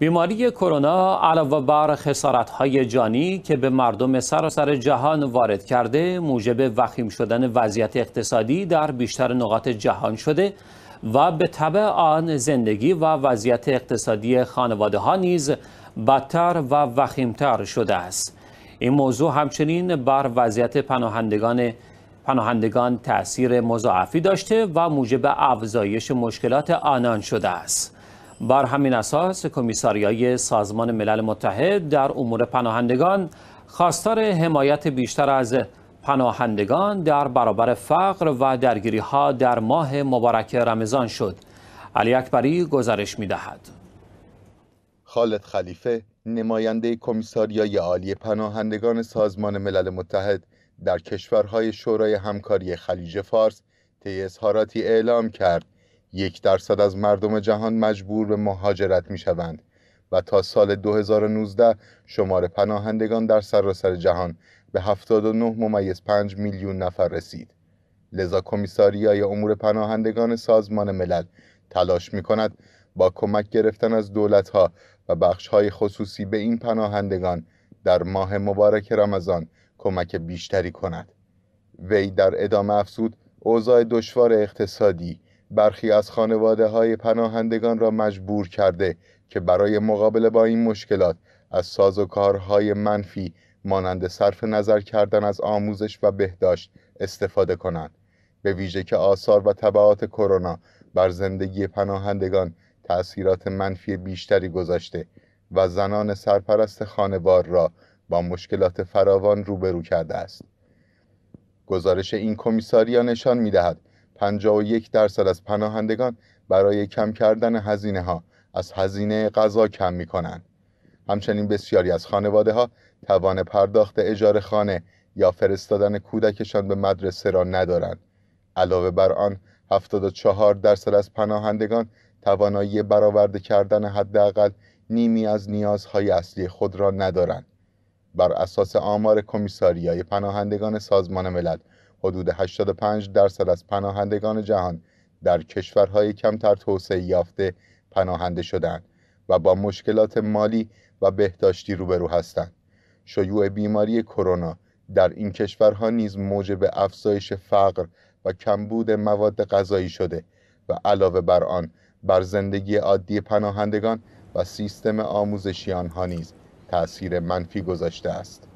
بیماری کرونا علاوه بر خسارت‌های جانی که به مردم سراسر جهان وارد کرده موجب وخیم شدن وضعیت اقتصادی در بیشتر نقاط جهان شده و به طبع آن زندگی و وضعیت اقتصادی خانواده ها نیز بدتر و وخیمتر شده است این موضوع همچنین بر وضعیت پناهندگان پناهندگان تأثیر مضاعفی داشته و موجب افزایش مشکلات آنان شده است بر همین اساس کمیساریای سازمان ملل متحد در امور پناهندگان خواستار حمایت بیشتر از پناهندگان در برابر فقر و درگیری ها در ماه مبارک رمضان شد علی اکبری گزارش می دهد خالد خلیفه نماینده کمیساریای عالی پناهندگان سازمان ملل متحد در کشورهای شورای همکاری خلیج فارس طی اظهاراتی اعلام کرد یک درصد از مردم جهان مجبور به مهاجرت می شوند و تا سال 2019 شمار پناهندگان در سراسر جهان به 79 ممیز 5 میلیون نفر رسید. لذا کمیساریای امور پناهندگان سازمان ملل تلاش می کند با کمک گرفتن از ها و های خصوصی به این پناهندگان در ماه مبارک رمضان کمک بیشتری کند. وی در ادامه افزود اوضاع دشوار اقتصادی برخی از خانواده های پناهندگان را مجبور کرده که برای مقابله با این مشکلات از سازوکارهای منفی مانند صرف نظر کردن از آموزش و بهداشت استفاده کنند به ویژه که آثار و طبعات کرونا بر زندگی پناهندگان تأثیرات منفی بیشتری گذاشته و زنان سرپرست خانوار را با مشکلات فراوان روبرو کرده است گزارش این کمیساریا نشان می دهد 51 درصد از پناهندگان برای کم کردن هزینه ها از هزینه غذا کم می کنند. همچنین بسیاری از خانواده ها توان پرداخت اجاره خانه یا فرستادن کودکشان به مدرسه را ندارند. علاوه بر آن 74 درصد از پناهندگان توانایی برآورده کردن حداقل نیمی از نیازهای اصلی خود را ندارند. بر اساس آمار کمیساریای پناهندگان سازمان ملل حدود 85 درصد از پناهندگان جهان در کشورهای کمتر توسعه یافته پناهنده شدند و با مشکلات مالی و بهداشتی روبرو هستند. شیوع بیماری کرونا در این کشورها نیز موجب افزایش فقر و کمبود مواد غذایی شده و علاوه بر آن بر زندگی عادی پناهندگان و سیستم آموزشی آنها نیز تأثیر منفی گذاشته است